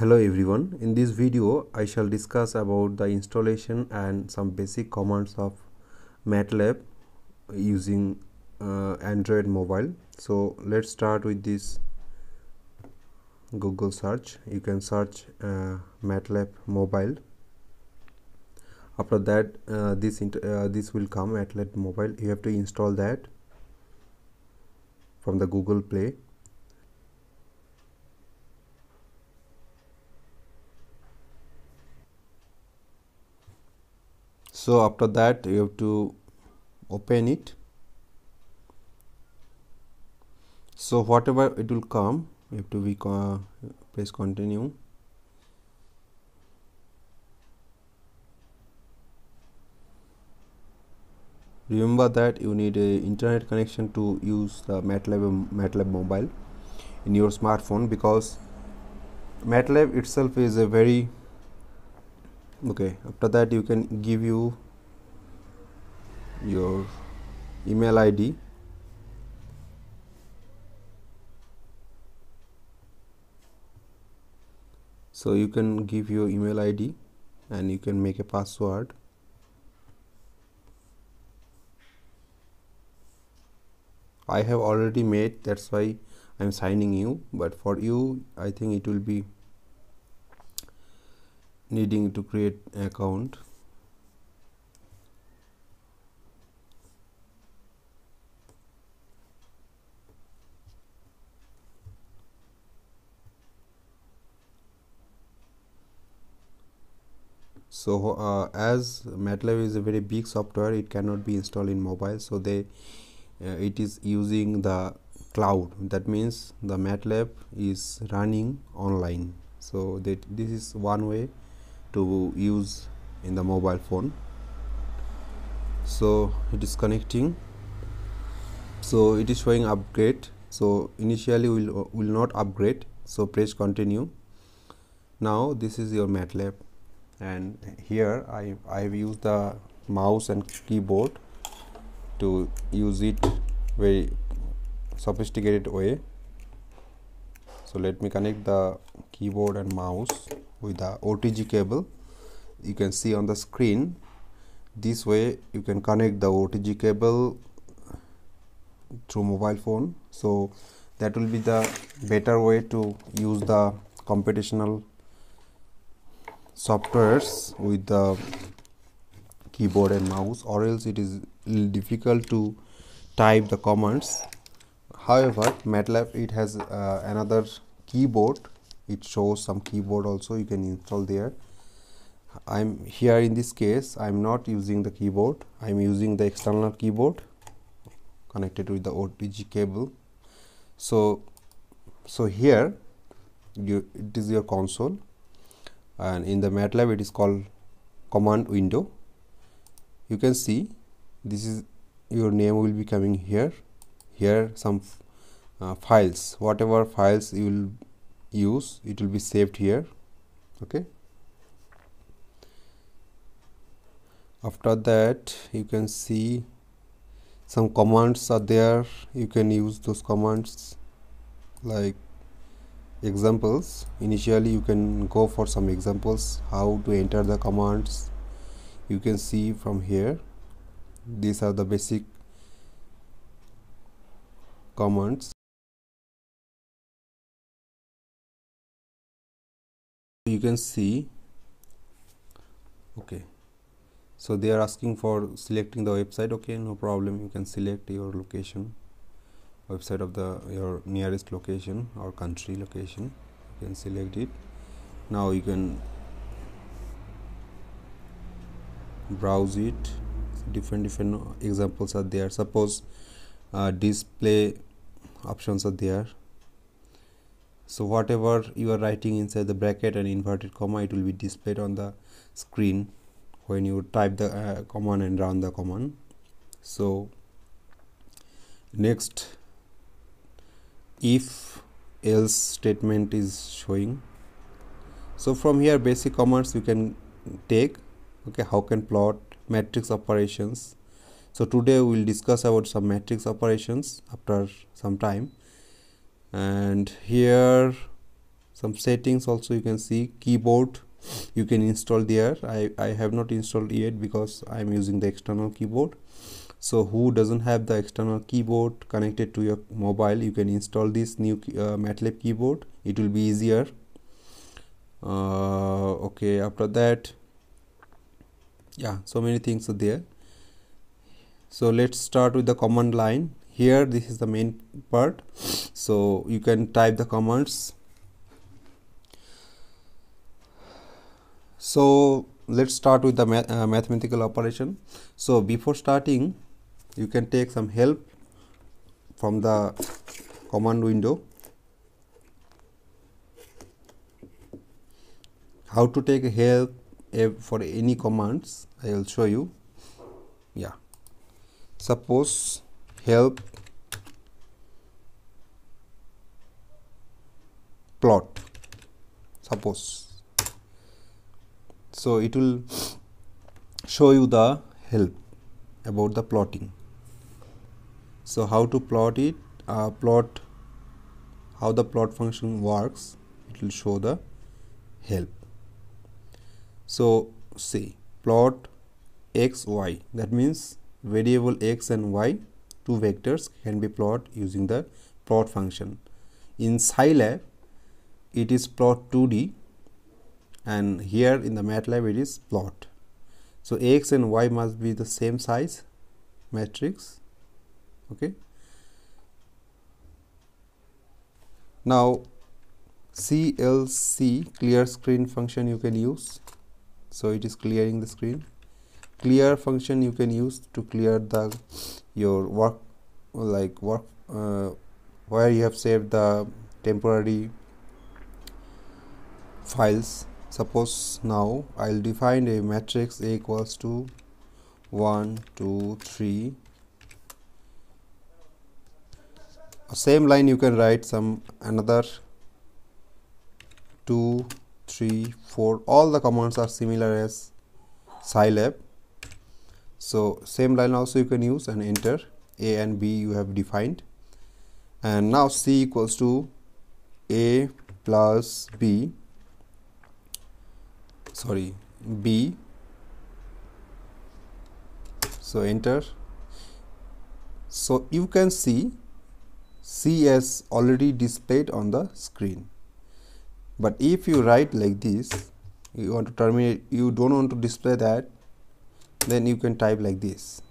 hello everyone in this video i shall discuss about the installation and some basic commands of matlab using uh, android mobile so let's start with this google search you can search uh, matlab mobile after that uh, this uh, this will come matlab mobile you have to install that from the google play so after that you have to open it so whatever it will come you have to be press continue remember that you need a internet connection to use the matlab matlab mobile in your smartphone because matlab itself is a very okay after that you can give you your email id so you can give your email id and you can make a password I have already made that's why I'm signing you but for you I think it will be needing to create account so uh, as MATLAB is a very big software it cannot be installed in mobile so they uh, it is using the cloud that means the MATLAB is running online so that this is one way to use in the mobile phone so it is connecting so it is showing upgrade so initially will will not upgrade so press continue now this is your matlab and here i i've used the mouse and keyboard to use it very sophisticated way so let me connect the keyboard and mouse with the OTG cable you can see on the screen this way you can connect the OTG cable through mobile phone so that will be the better way to use the computational softwares with the keyboard and mouse or else it is difficult to type the commands however MATLAB it has uh, another keyboard it shows some keyboard also you can install there I'm here in this case I'm not using the keyboard I'm using the external keyboard connected with the OTG cable so so here you it is your console and in the MATLAB it is called command window you can see this is your name will be coming here here some uh, files whatever files you will use it will be saved here okay after that you can see some commands are there you can use those commands like examples initially you can go for some examples how to enter the commands you can see from here these are the basic commands you can see okay so they are asking for selecting the website okay no problem you can select your location website of the your nearest location or country location you can select it now you can browse it different different examples are there suppose uh, display options are there so whatever you are writing inside the bracket and inverted comma it will be displayed on the screen when you type the uh, command and run the command so next if else statement is showing so from here basic commands you can take okay how can plot matrix operations so today we will discuss about some matrix operations after some time and here some settings also you can see keyboard you can install there I, I have not installed yet because I'm using the external keyboard so who doesn't have the external keyboard connected to your mobile you can install this new uh, MATLAB keyboard it will be easier uh, okay after that yeah so many things are there so let's start with the command line here this is the main part so you can type the commands so let's start with the ma uh, mathematical operation so before starting you can take some help from the command window how to take help for any commands I will show you yeah suppose help plot suppose so it will show you the help about the plotting so how to plot it uh, plot how the plot function works it will show the help so say plot x y that means variable x and y two vectors can be plot using the plot function in scilab it is plot 2D and here in the MATLAB it is plot. So x and y must be the same size matrix. Okay. Now CLC clear screen function you can use. So it is clearing the screen. Clear function you can use to clear the your work like work uh, where you have saved the temporary files suppose now I'll define a matrix A equals to 1 2 3 same line you can write some another 2 3 4 all the commands are similar as scilab so same line also you can use and enter a and b you have defined and now c equals to a plus b sorry B so enter so you can see C as already displayed on the screen but if you write like this you want to terminate you don't want to display that then you can type like this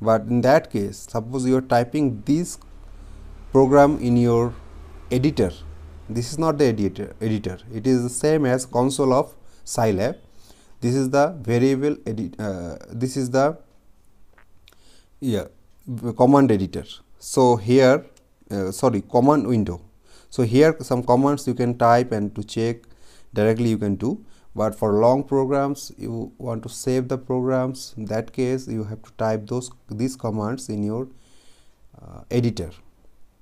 but in that case suppose you are typing this program in your editor this is not the editor editor it is the same as console of Scilab. This is the variable edit. Uh, this is the yeah command editor. So here, uh, sorry, command window. So here some commands you can type and to check directly you can do. But for long programs, you want to save the programs. In that case, you have to type those these commands in your uh, editor.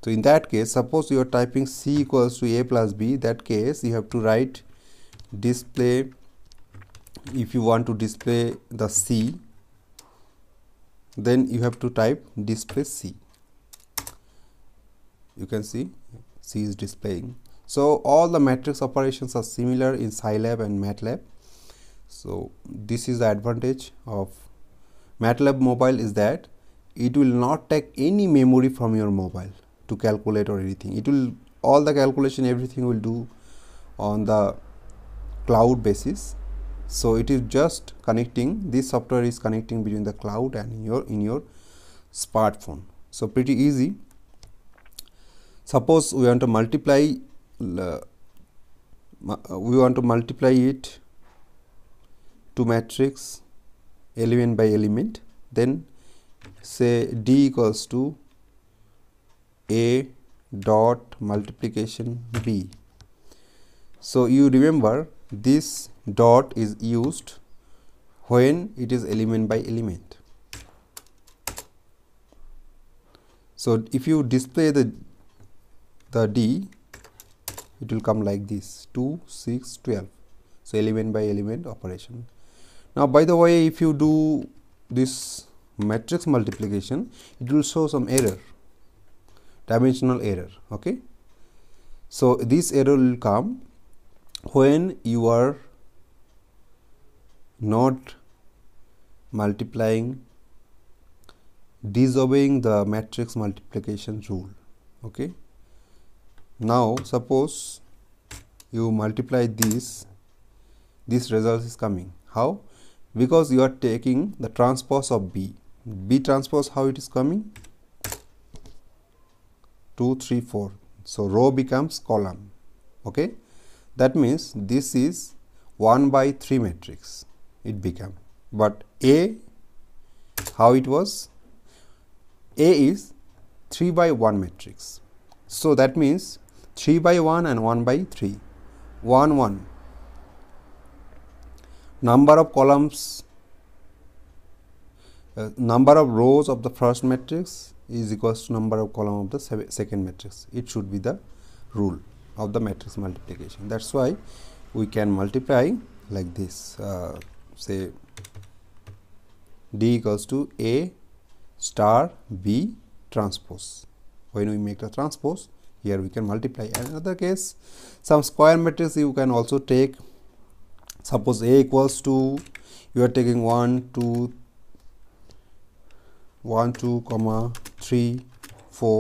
So in that case, suppose you are typing c equals to a plus b, that case you have to write display if you want to display the C then you have to type display C you can see C is displaying so all the matrix operations are similar in Scilab and MATLAB so this is the advantage of MATLAB mobile is that it will not take any memory from your mobile to calculate or anything it will all the calculation everything will do on the cloud basis so it is just connecting this software is connecting between the cloud and your in your smartphone so pretty easy suppose we want to multiply uh, we want to multiply it to matrix element by element then say d equals to a dot multiplication b so you remember this dot is used when it is element by element. So, if you display the, the D, it will come like this 2, 6, 12. So, element by element operation. Now, by the way, if you do this matrix multiplication, it will show some error, dimensional error. Okay. So, this error will come when you are not multiplying disobeying the matrix multiplication rule okay now suppose you multiply this this result is coming how because you are taking the transpose of b b transpose how it is coming 2 3 4 so row becomes column okay that means this is 1 by 3 matrix it became but A how it was A is 3 by 1 matrix so that means 3 by 1 and 1 by 3 1 1 number of columns uh, number of rows of the first matrix is equals to number of column of the second matrix it should be the rule of the matrix multiplication that's why we can multiply like this uh, say d equals to a star b transpose when we make the transpose here we can multiply and another case some square matrix you can also take suppose a equals to you are taking 1 2 1 2 comma 3 4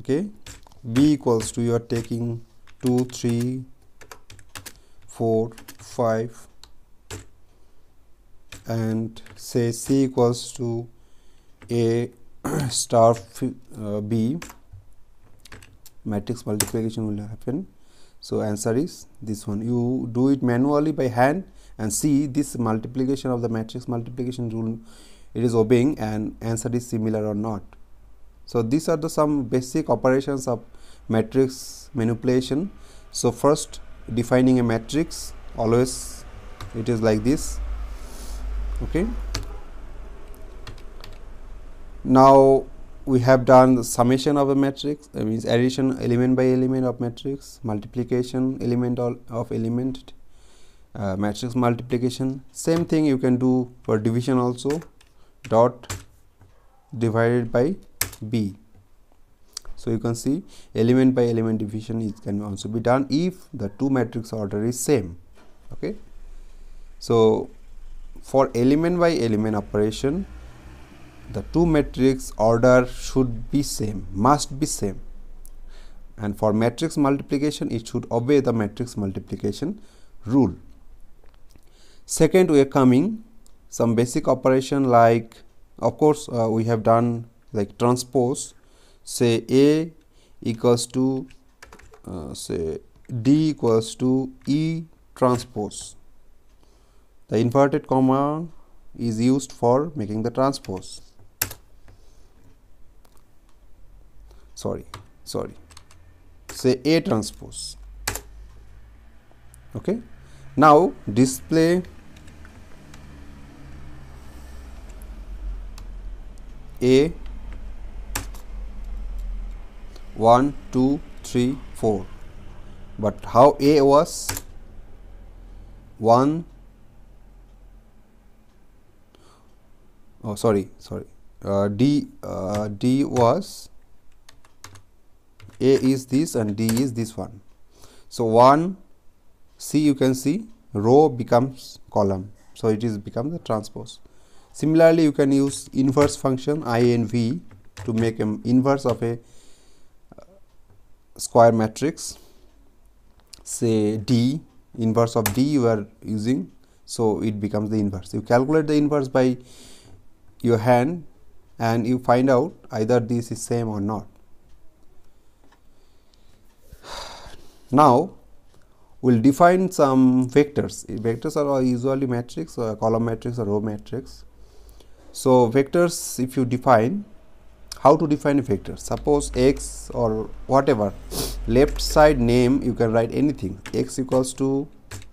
okay b equals to you are taking 2 3 4 5 and say c equals to a star uh, b matrix multiplication will happen so answer is this one you do it manually by hand and see this multiplication of the matrix multiplication rule it is obeying and answer is similar or not so these are the some basic operations of matrix manipulation so first defining a matrix always it is like this okay now we have done the summation of a matrix that means addition element by element of matrix multiplication element of element uh, matrix multiplication same thing you can do for division also dot divided by b so you can see element by element division is can also be done if the two matrix order is same okay so for element by element operation the two matrix order should be same must be same and for matrix multiplication it should obey the matrix multiplication rule second we are coming some basic operation like of course uh, we have done like transpose say a equals to uh, say d equals to e transpose the inverted comma is used for making the transpose sorry sorry say a transpose okay now display a 1 2 3 4 but how a was 1 oh sorry sorry uh, d uh, d was a is this and d is this one so 1 c you can see row becomes column so it is become the transpose similarly you can use inverse function i and v to make an inverse of a square matrix say D inverse of D you are using so it becomes the inverse you calculate the inverse by your hand and you find out either this is same or not now we'll define some vectors vectors are usually matrix or uh, column matrix or row matrix so vectors if you define how to define a vector suppose x or whatever left side name you can write anything x equals to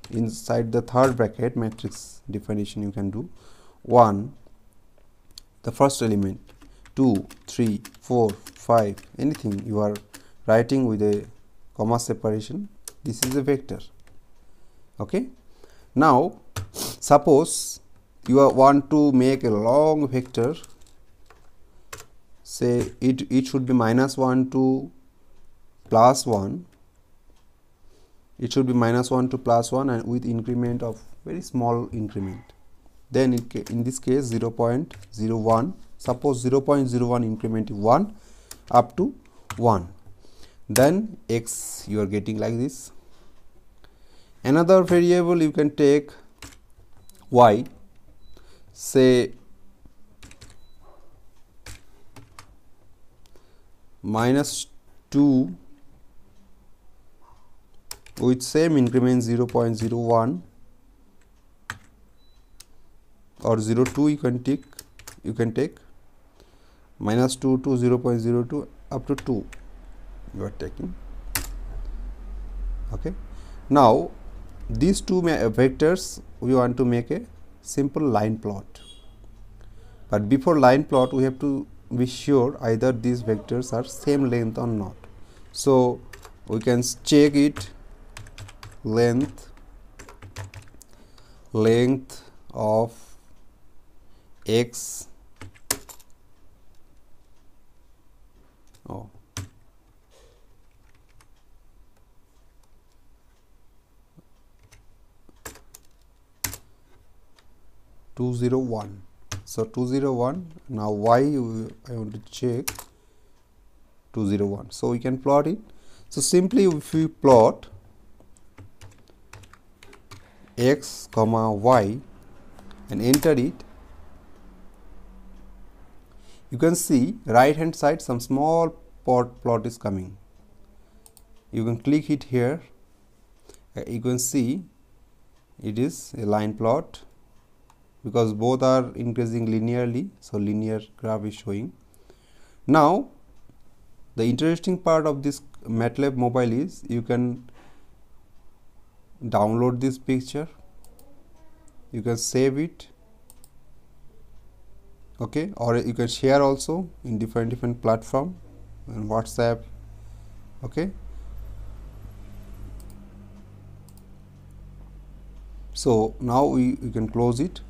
inside the third bracket matrix definition you can do 1 the first element 2 3 4 5 anything you are writing with a comma separation this is a vector okay now suppose you are want to make a long vector say it, it should be minus 1 to plus 1 it should be minus 1 to plus 1 and with increment of very small increment then it, in this case 0 0.01 suppose 0 0.01 increment 1 up to 1 then x you are getting like this another variable you can take y say minus 2 with same increment 0 0.01 or zero two you can take you can take minus 2 to 0 0.02 up to 2 you are taking okay now these two vectors we want to make a simple line plot but before line plot we have to be sure either these vectors are same length or not so we can check it length length of x oh two zero one so 201 now y I want to check 201 so we can plot it so simply if we plot x comma y and enter it you can see right hand side some small plot plot is coming you can click it here uh, you can see it is a line plot because both are increasing linearly so linear graph is showing now the interesting part of this MATLAB mobile is you can download this picture you can save it okay or you can share also in different different platform and whatsapp okay so now we, we can close it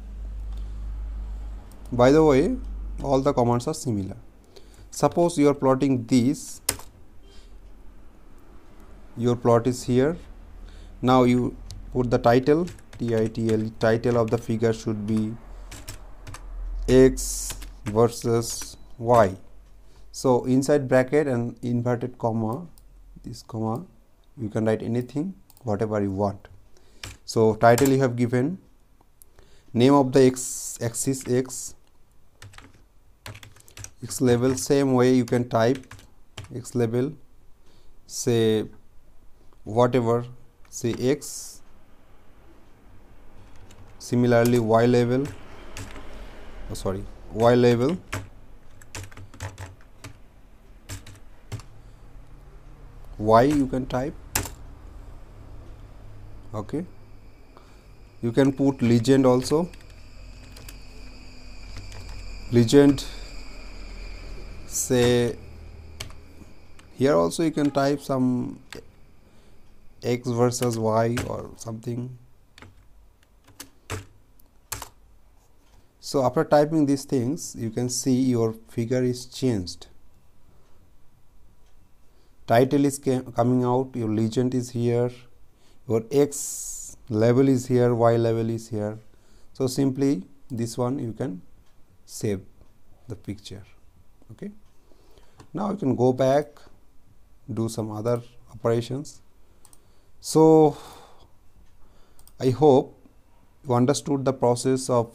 by the way all the commands are similar suppose you are plotting this your plot is here now you put the title title title of the figure should be x versus y so inside bracket and inverted comma this comma you can write anything whatever you want so title you have given name of the x axis x x label same way you can type x label say whatever say x similarly y label oh, sorry y label y you can type okay you can put legend also legend say here also you can type some x versus y or something so after typing these things you can see your figure is changed title is coming out your legend is here your x level is here y level is here so simply this one you can save the picture okay now you can go back do some other operations so I hope you understood the process of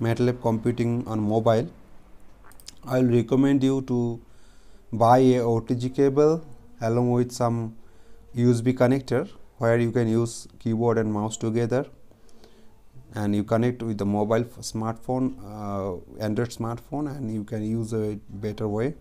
MATLAB computing on mobile I will recommend you to buy a OTG cable along with some USB connector where you can use keyboard and mouse together and you connect with the mobile smartphone uh, android smartphone and you can use a better way